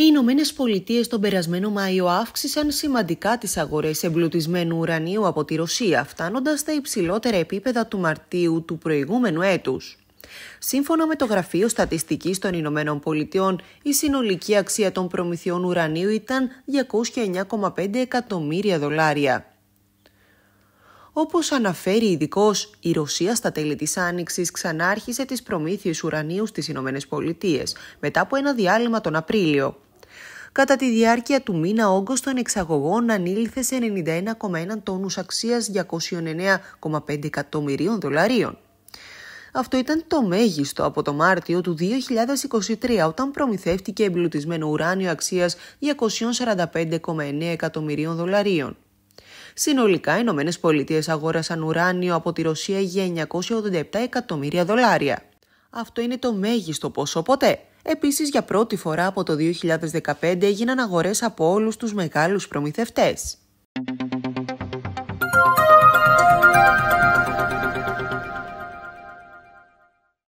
Οι Ηνωμένες Πολιτείες τον περασμένο Μάιο αύξησαν σημαντικά τις αγορές εμπλουτισμένου ουρανίου από τη Ρωσία, φτάνοντας στα υψηλότερα επίπεδα του Μαρτίου του προηγούμενου έτους. Σύμφωνα με το Γραφείο Στατιστικής των Ηνωμένων Πολιτειών, η συνολική αξία των προμηθειών ουρανίου ήταν 209,5 εκατομμύρια δολάρια. Όπως αναφέρει ειδικός, η Ρωσία στα τέλη της Άνοιξης ξανάρχισε τις προμήθειες ουρανίου στις Ηνωμένες Πολιτείες, μετά από ένα διάλειμμα τον Απρίλιο. Κατά τη διάρκεια του μήνα, όγκος των εξαγωγών ανήλθε σε 91,1 τόνους αξίας 209,5 εκατομμυρίων δολαρίων. Αυτό ήταν το μέγιστο από το Μάρτιο του 2023 όταν προμηθεύτηκε εμπλουτισμένο ουράνιο αξίας 245,9 εκατομμυρίων δολαρίων. Συνολικά, οι Ηνωμένες Πολιτείες αγόρασαν ουράνιο από τη Ρωσία για 987 εκατομμύρια δολάρια. Αυτό είναι το μέγιστο ποσό ποτέ. Επίσης, για πρώτη φορά από το 2015 έγιναν αγορές από όλους τους μεγάλους προμηθευτές.